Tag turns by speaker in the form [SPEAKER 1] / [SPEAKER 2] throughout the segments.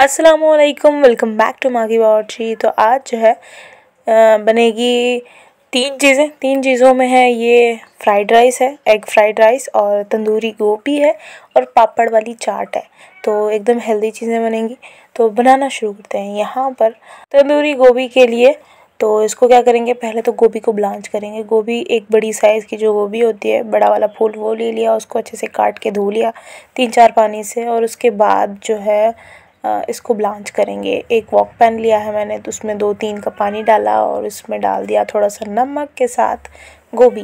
[SPEAKER 1] अस्सलाम वालेकुम welcome back to मागी बावर्ची तो आज जो है बनेगी तीन चीज़ें तीन चीज़ों में है ये फ्राइड राइस है एग फ्राइड राइस और तंदूरी गोभी है और पापड़ वाली चाट है तो एकदम हेल्दी चीज़ें बनेंगी तो बनाना शुरू करते हैं यहाँ पर तंदूरी गोभी के लिए तो इसको क्या करेंगे पहले तो गोभी को ब्लांच करेंगे गोभी एक बड़ी साइज़ की जो गोभी होती है बड़ा वाला फूल वो ले लिया उसको अच्छे से काट के धो लिया तीन चार पानी से और उसके बाद जो है इसको ब्लांच करेंगे एक वॉक पैन लिया है मैंने तो उसमें दो तीन कप पानी डाला और उसमें डाल दिया थोड़ा सा नमक के साथ गोभी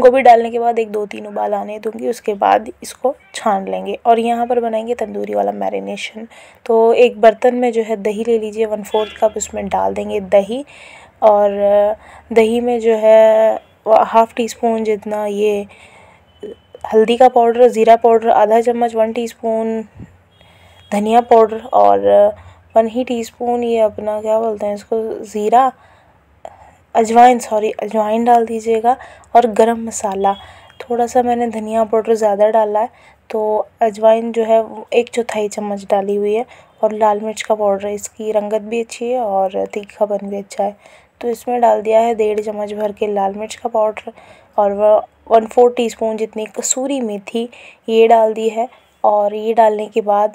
[SPEAKER 1] गोभी डालने के बाद एक दो तीन उबाल आने दूंगी उसके बाद इसको छान लेंगे और यहाँ पर बनाएंगे तंदूरी वाला मैरिनेशन तो एक बर्तन में जो है दही ले लीजिए वन फोर्थ कप उसमें डाल देंगे दही और दही में जो है हाफ़ टी स्पून जितना ये हल्दी का पाउडर ज़ीरा पाउडर आधा चम्मच वन टीस्पून धनिया पाउडर और वन ही टीस्पून ये अपना क्या बोलते हैं इसको ज़ीरा अजवाइन सॉरी अजवाइन डाल दीजिएगा और गरम मसाला थोड़ा सा मैंने धनिया पाउडर ज़्यादा डाला है तो अजवाइन जो है एक चौथाई चम्मच डाली हुई है और लाल मिर्च का पाउडर इसकी रंगत भी अच्छी है और तीखापन भी अच्छा है तो इसमें डाल दिया है डेढ़ चम्मच भर के लाल मिर्च का पाउडर और वह वन फोर टी स्पून जितनी कसूरी मेथी ये डाल दी है और ये डालने के बाद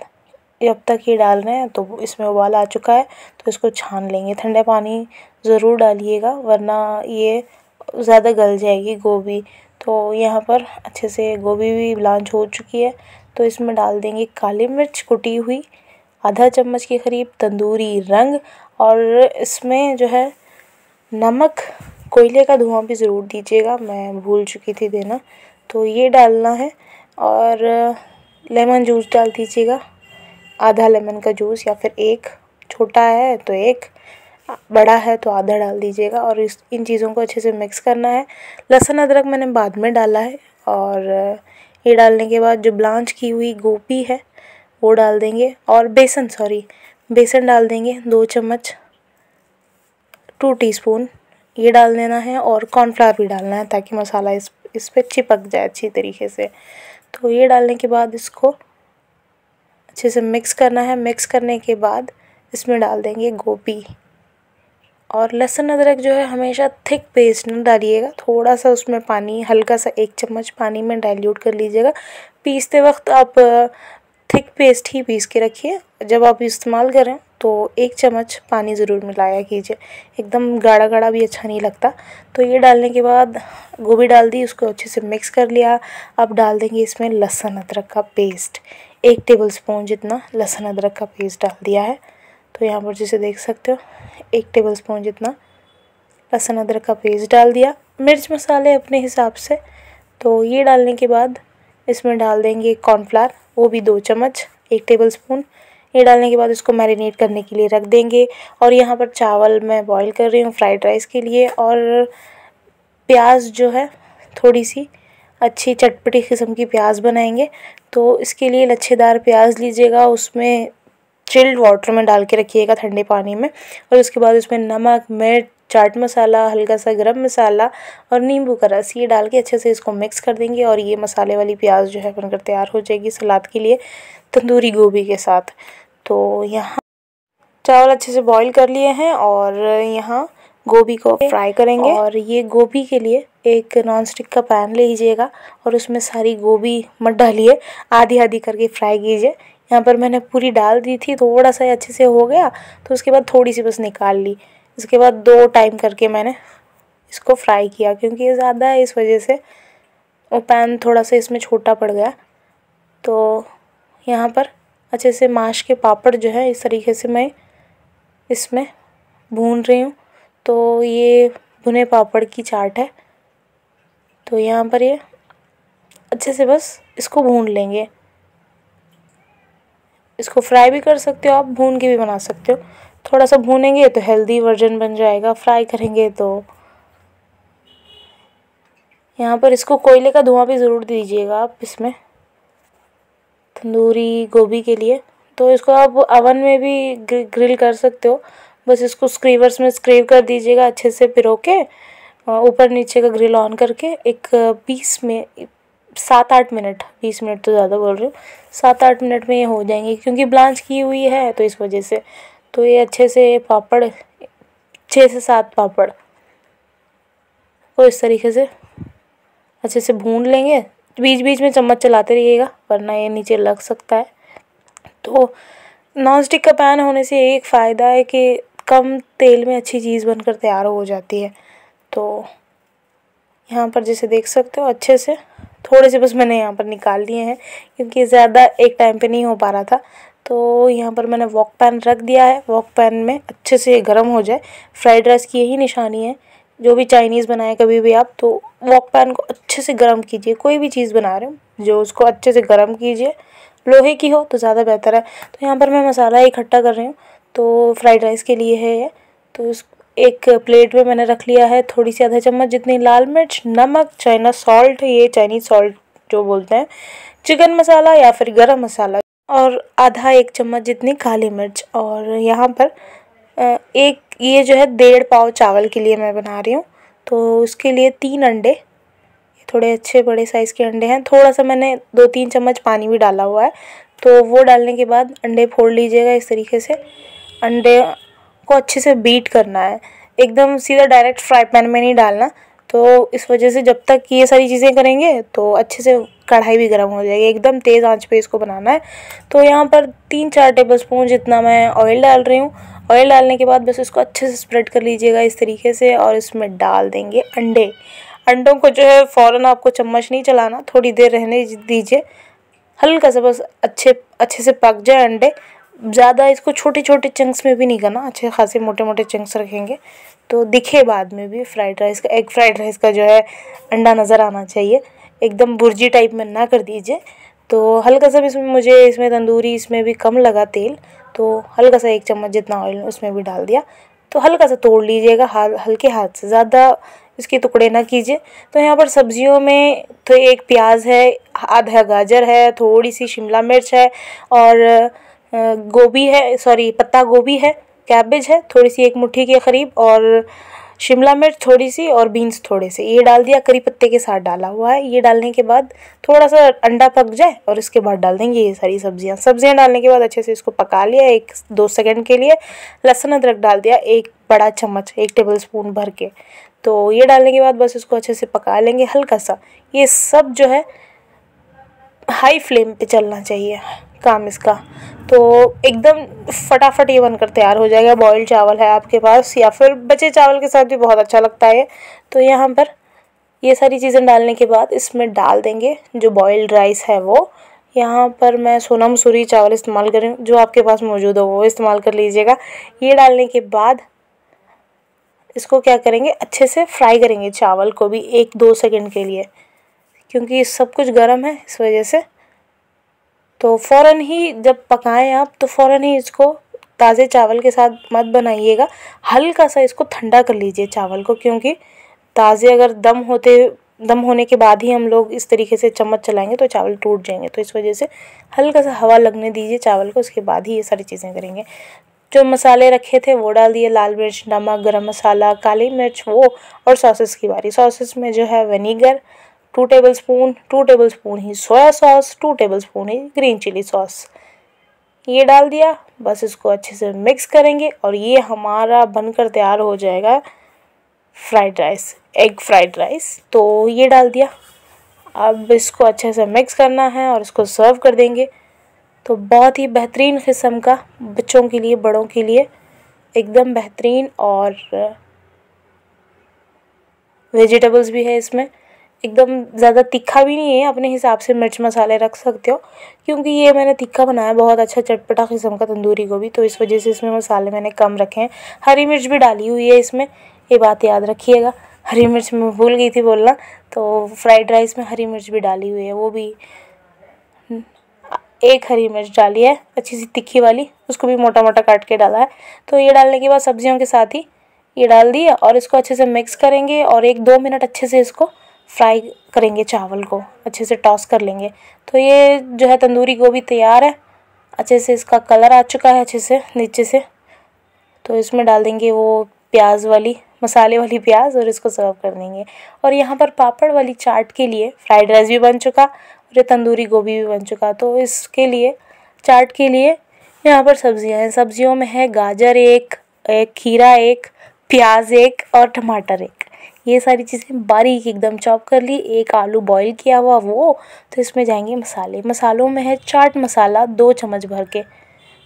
[SPEAKER 1] जब तक ये डाल रहे हैं तो इसमें उबाल आ चुका है तो इसको छान लेंगे ठंडा पानी ज़रूर डालिएगा वरना ये ज़्यादा गल जाएगी गोभी तो यहाँ पर अच्छे से गोभी भी ब्लांच हो चुकी है तो इसमें डाल देंगे काली मिर्च कुटी हुई आधा चम्मच के करीब तंदूरी रंग और इसमें जो है नमक कोयले का धुआं भी ज़रूर दीजिएगा मैं भूल चुकी थी देना तो ये डालना है और लेमन जूस डाल दीजिएगा आधा लेमन का जूस या फिर एक छोटा है तो एक बड़ा है तो आधा डाल दीजिएगा और इस इन चीज़ों को अच्छे से मिक्स करना है लहसुन अदरक मैंने बाद में डाला है और ये डालने के बाद जो ब्लांच की हुई गोभी है वो डाल देंगे और बेसन सॉरी बेसन डाल देंगे दो चम्मच टू टीस्पून ये डाल देना है और कॉर्नफ्लावर भी डालना है ताकि मसाला इस इस पर चिपक जाए अच्छी तरीके से तो ये डालने के बाद इसको अच्छे से मिक्स करना है मिक्स करने के बाद इसमें डाल देंगे गोभी और लहसुन अदरक जो है हमेशा थिक पेस्ट ना डालिएगा थोड़ा सा उसमें पानी हल्का सा एक चम्मच पानी में डाइल्यूट कर लीजिएगा पीसते वक्त आप थिक पेस्ट ही पीस के रखिए जब आप इस्तेमाल करें तो एक चम्मच पानी ज़रूर मिलाया कीजिए एकदम गाढ़ा गाढ़ा भी अच्छा नहीं लगता तो ये डालने के बाद गोभी डाल दी उसको अच्छे से मिक्स कर लिया अब डाल देंगे इसमें लहसुन अदरक का पेस्ट एक टेबल स्पून जितना लहसुन अदरक का पेस्ट डाल दिया है तो यहाँ पर जैसे देख सकते हो एक टेबल स्पून जितना लहसुन अदरक का पेस्ट डाल दिया मिर्च मसाले अपने हिसाब से तो ये डालने के बाद इसमें डाल देंगे कॉर्नफ्लावर वो भी दो चम्मच एक टेबल स्पून ये डालने के बाद इसको मैरिनेट करने के लिए रख देंगे और यहाँ पर चावल मैं बॉईल कर रही हूँ फ्राइड राइस के लिए और प्याज जो है थोड़ी सी अच्छी चटपटी किस्म की प्याज बनाएंगे तो इसके लिए लच्छेदार प्याज लीजिएगा उसमें चिल्ड वाटर में डाल के रखिएगा ठंडे पानी में और उसके बाद उसमें नमक मिर्च चाट मसाला हल्का सा गरम मसाला और नींबू का रस ये डाल के अच्छे से इसको मिक्स कर देंगे और ये मसाले वाली प्याज जो है बनकर तैयार हो जाएगी सलाद के लिए तंदूरी गोभी के साथ तो यहाँ चावल अच्छे से बॉईल कर लिए हैं और यहाँ गोभी को फ्राई करेंगे और ये गोभी के लिए एक नॉनस्टिक का पैन ले लीजिएगा और उसमें सारी गोभी मत डालिए आधी आधी करके फ्राई कीजिए यहाँ पर मैंने पूरी डाल दी थी थोड़ा सा अच्छे से हो गया तो उसके बाद थोड़ी सी बस निकाल ली इसके बाद दो टाइम करके मैंने इसको फ्राई किया क्योंकि ये ज़्यादा है इस वजह से वो पैन थोड़ा सा इसमें छोटा पड़ गया तो यहाँ पर अच्छे से माश के पापड़ जो है इस तरीके से मैं इसमें भून रही हूँ तो ये भुने पापड़ की चाट है तो यहाँ पर ये अच्छे से बस इसको भून लेंगे इसको फ्राई भी कर सकते हो आप भून के भी बना सकते हो थोड़ा सा भूनेंगे तो हेल्दी वर्जन बन जाएगा फ्राई करेंगे तो यहाँ पर इसको कोयले का धुआं भी ज़रूर दीजिएगा आप इसमें तंदूरी गोभी के लिए तो इसको आप अवन में भी ग्रिल कर सकते हो बस इसको स्क्रीवर्स में स्क्रीव कर दीजिएगा अच्छे से पिरो के ऊपर नीचे का ग्रिल ऑन करके एक बीस में सात आठ मिनट बीस मिनट तो ज़्यादा बोल रही हूँ सात आठ मिनट में ये हो जाएंगे क्योंकि ब्लांच की हुई है तो इस वजह से तो ये अच्छे से पापड़ छः से सात पापड़ को तो इस तरीके से अच्छे से भून लेंगे बीच बीच में चम्मच चलाते रहिएगा वरना ये नीचे लग सकता है तो नॉन स्टिक का पैन होने से एक फ़ायदा है कि कम तेल में अच्छी चीज़ बनकर तैयार हो जाती है तो यहाँ पर जैसे देख सकते हो अच्छे से थोड़े से बस मैंने यहाँ पर निकाल लिए हैं क्योंकि ज़्यादा एक टाइम पे नहीं हो पा रहा था तो यहाँ पर मैंने वॉक पैन रख दिया है वॉक पैन में अच्छे से गर्म हो जाए फ्राइड राइस की यही निशानी है जो भी चाइनीज़ बनाए कभी भी आप तो वॉक पैन को अच्छे से गर्म कीजिए कोई भी चीज़ बना रहे हो जो उसको अच्छे से गर्म कीजिए लोहे की हो तो ज़्यादा बेहतर है तो यहाँ पर मैं मसाला इकट्ठा कर रही हूँ तो फ्राइड राइस के लिए है तो उस एक प्लेट में मैंने रख लिया है थोड़ी सी आधा चम्मच जितनी लाल मिर्च नमक चाइना सॉल्ट ये चाइनीज़ सॉल्ट जो बोलते हैं चिकन मसाला या फिर गरम मसाला और आधा एक चम्मच जितनी काली मिर्च और यहाँ पर एक ये जो है डेढ़ पाव चावल के लिए मैं बना रही हूँ तो उसके लिए तीन अंडे थोड़े अच्छे बड़े साइज़ के अंडे हैं थोड़ा सा मैंने दो तीन चम्मच पानी भी डाला हुआ है तो वो डालने के बाद अंडे फोड़ लीजिएगा इस तरीके से अंडे को अच्छे से बीट करना है एकदम सीधा डायरेक्ट फ्राई पैन में नहीं डालना तो इस वजह से जब तक ये सारी चीज़ें करेंगे तो अच्छे से कढ़ाई भी गर्म हो जाएगी एकदम तेज़ आंच पे इसको बनाना है तो यहाँ पर तीन चार टेबल स्पून जितना मैं ऑयल डाल रही हूँ ऑयल डालने के बाद बस इसको अच्छे से स्प्रेड कर लीजिएगा इस तरीके से और इसमें डाल देंगे अंडे अंडों को जो है फ़ौर आपको चम्मच नहीं चलाना थोड़ी देर रहने दीजिए हल्का सा बस अच्छे अच्छे से पक जाए अंडे ज़्यादा इसको छोटे छोटे चंक्स में भी नहीं करना अच्छे खासे मोटे मोटे चंक्स रखेंगे तो दिखे बाद में भी फ्राइड राइस का एग फ्राइड राइस का जो है अंडा नज़र आना चाहिए एकदम बुर्जी टाइप में ना कर दीजिए तो हल्का सा भी इसमें मुझे इसमें तंदूरी इसमें भी कम लगा तेल तो हल्का सा एक चम्मच जितना ऑयल उसमें भी डाल दिया तो हल्का सा तोड़ लीजिएगा हाल हल्के हाथ से ज़्यादा इसके टुकड़े ना कीजिए तो यहाँ पर सब्जियों में तो एक प्याज है आधा गाजर है थोड़ी सी शिमला मिर्च है और गोभी है सॉरी पत्ता गोभी है कैबेज है थोड़ी सी एक मुट्ठी के करीब और शिमला मिर्च थोड़ी सी और बीन्स थोड़े से ये डाल दिया करी पत्ते के साथ डाला हुआ है ये डालने के बाद थोड़ा सा अंडा पक जाए और इसके बाद डाल देंगे ये सारी सब्जियां सब्जियां डालने के बाद अच्छे से इसको पका लिया एक दो सेकंड के लिए लहसुन अदरक डाल दिया एक बड़ा चम्मच एक टेबल स्पून भर के तो ये डालने के बाद बस इसको अच्छे से पका लेंगे हल्का सा ये सब जो है हाई फ्लेम पे चलना चाहिए काम इसका तो एकदम फटाफट ये बनकर तैयार हो जाएगा बॉयल चावल है आपके पास या फिर बचे चावल के साथ भी बहुत अच्छा लगता है तो यहाँ पर ये सारी चीज़ें डालने के बाद इसमें डाल देंगे जो बॉयल्ड राइस है वो यहाँ पर मैं सोना मसूरी चावल इस्तेमाल कर रही हूँ जो आपके पास मौजूद हो वो इस्तेमाल कर लीजिएगा ये डालने के बाद इसको क्या करेंगे अच्छे से फ्राई करेंगे चावल को भी एक दो सेकंड के लिए क्योंकि सब कुछ गर्म है इस वजह से तो फ़ौर ही जब पकाएं आप तो फ़ौर ही इसको ताज़े चावल के साथ मत बनाइएगा हल्का सा इसको ठंडा कर लीजिए चावल को क्योंकि ताज़े अगर दम होते दम होने के बाद ही हम लोग इस तरीके से चम्मच चलाएंगे तो चावल टूट जाएंगे तो इस वजह से हल्का सा हवा लगने दीजिए चावल को उसके बाद ही ये सारी चीज़ें करेंगे जो मसाले रखे थे वो डाल दिए लाल मिर्च नमक गरम मसाला काली मिर्च वो और सॉसेस की बारी सॉसेस में जो है vinegar two tablespoon two tablespoon ही soya sauce two tablespoon ही ग्रीन चिली सॉस ये डाल दिया बस इसको अच्छे से मिक्स करेंगे और ये हमारा बनकर तैयार हो जाएगा fried rice egg fried rice तो ये डाल दिया अब इसको अच्छे से मिक्स करना है और इसको सर्व कर देंगे तो बहुत ही बेहतरीन किस्म का बच्चों के लिए बड़ों के लिए एकदम बेहतरीन और वेजिटेबल्स भी है इसमें एकदम ज़्यादा तीखा भी नहीं है अपने हिसाब से मिर्च मसाले रख सकते हो क्योंकि ये मैंने तीखा बनाया बहुत अच्छा चटपटा किस्म का तंदूरी गोभी तो इस वजह से इसमें मसाले मैंने कम रखे हैं हरी मिर्च भी डाली हुई है इसमें ये बात याद रखिएगा हरी मिर्च मैं भूल गई थी बोलना तो फ्राइड राइस में हरी मिर्च भी डाली हुई है वो भी हम्म, एक हरी मिर्च डाली है अच्छी सी तिखी वाली उसको भी मोटा मोटा काट के डाला है तो ये डालने के बाद सब्जियों के साथ ही ये डाल दिया और इसको अच्छे से मिक्स करेंगे और एक दो मिनट अच्छे से इसको फ्राई करेंगे चावल को अच्छे से टॉस कर लेंगे तो ये जो है तंदूरी गोभी तैयार है अच्छे से इसका कलर आ चुका है अच्छे से नीचे से तो इसमें डाल देंगे वो प्याज वाली मसाले वाली प्याज और इसको सर्व कर देंगे और यहाँ पर पापड़ वाली चाट के लिए फ्राइड राइस भी बन चुका और ये तंदूरी गोभी भी बन चुका तो इसके लिए चाट के लिए यहाँ पर सब्जियाँ हैं सब्जियों में है गाजर एक एक खीरा एक प्याज एक और टमाटर एक ये सारी चीज़ें बारीक एकदम चॉप कर ली एक आलू बॉईल किया हुआ वो तो इसमें जाएंगे मसाले मसालों में है चाट मसाला दो चम्मच भर के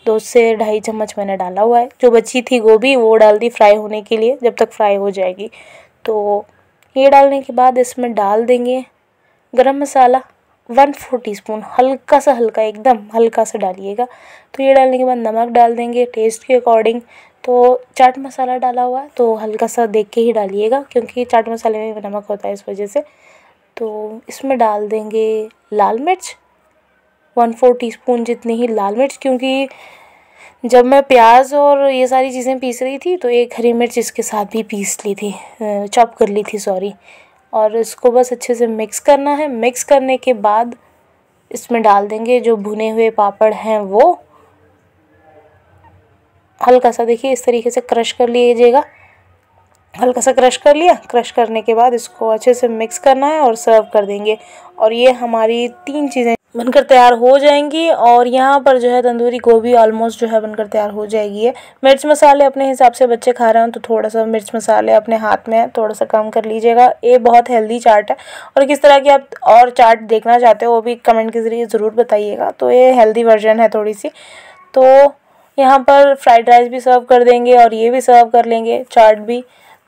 [SPEAKER 1] दो से ढाई चम्मच मैंने डाला हुआ है जो बची थी गोभी वो डाल दी फ्राई होने के लिए जब तक फ्राई हो जाएगी तो ये डालने के बाद इसमें डाल देंगे garam masala one four teaspoon हल्का सा हल्का एकदम हल्का सा डालिएगा तो ये डालने के बाद नमक डाल देंगे टेस्ट के अकॉर्डिंग तो चाट मसाला डाला हुआ है तो हल्का सा देख के ही डालिएगा क्योंकि चाट मसाले में नमक होता है इस वजह से तो इसमें डाल देंगे लाल मिर्च वन फोर टीस्पून जितनी ही लाल मिर्च क्योंकि जब मैं प्याज और ये सारी चीज़ें पीस रही थी तो एक हरी मिर्च इसके साथ भी पीस ली थी चॉप कर ली थी सॉरी और इसको बस अच्छे से मिक्स करना है मिक्स करने के बाद इसमें डाल देंगे जो भुने हुए पापड़ हैं वो हल्का सा देखिए इस तरीके से क्रश कर लीजिएगा हल्का सा क्रश कर लिया क्रश करने के बाद इसको अच्छे से मिक्स करना है और सर्व कर देंगे और ये हमारी तीन चीज़ें बनकर तैयार हो जाएंगी और यहाँ पर जो है तंदूरी गोभी ऑलमोस्ट जो है बनकर तैयार हो जाएगी है मिर्च मसाले अपने हिसाब से बच्चे खा रहे हो तो थोड़ा सा मिर्च मसाले अपने हाथ में है थोड़ा सा कम कर लीजिएगा ये बहुत हेल्दी चाट है और किस तरह की आप और चाट देखना चाहते हो वो भी कमेंट के ज़रिए ज़रूर बताइएगा तो ये हेल्दी वर्जन है थोड़ी सी तो यहाँ पर फ्राइड राइस भी सर्व कर देंगे और ये भी सर्व कर लेंगे चाट भी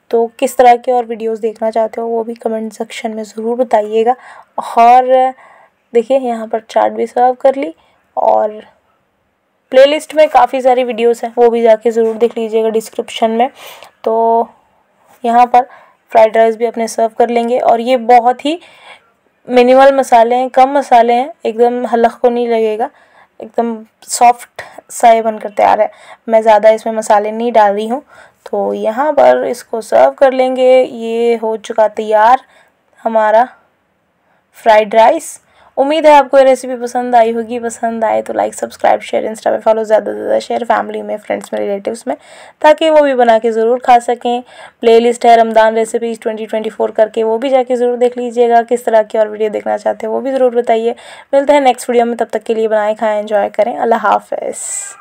[SPEAKER 1] तो किस तरह के और वीडियोस देखना चाहते हो वो भी कमेंट सेक्शन में ज़रूर बताइएगा और देखिए यहाँ पर चाट भी सर्व कर ली और प्लेलिस्ट में काफ़ी सारी वीडियोस हैं वो भी जाके ज़रूर देख लीजिएगा डिस्क्रिप्शन में तो यहाँ पर फ्राइड राइस भी अपने सर्व कर लेंगे और ये बहुत ही मिनिमल मसाले हैं कम मसाले हैं एकदम हलक को नहीं लगेगा एकदम सॉफ्ट सा ये बनकर तैयार है मैं ज़्यादा इसमें मसाले नहीं डाल रही हूँ तो यहाँ पर इसको सर्व कर लेंगे ये हो चुका तैयार हमारा फ्राइड राइस उम्मीद है आपको ये रेसिपी पसंद आई होगी पसंद आए तो लाइक सब्सक्राइब शेयर इंस्टा पे फॉलो ज़्यादा से ज़्यादा शेयर फैमिली में फ्रेंड्स में रिलेटिव्स में ताकि वो भी बना के ज़रूर खा सकें प्लेलिस्ट है Ramadan recipes twenty twenty four करके वो भी जाके ज़रूर देख लीजिएगा किस तरह की और वीडियो देखना चाहते हैं वो भी ज़रूर बताइए मिलते हैं नेक्स्ट वीडियो में तब तक के लिए बनाए खाएँ इन्जॉय करें अल्लाह हाफ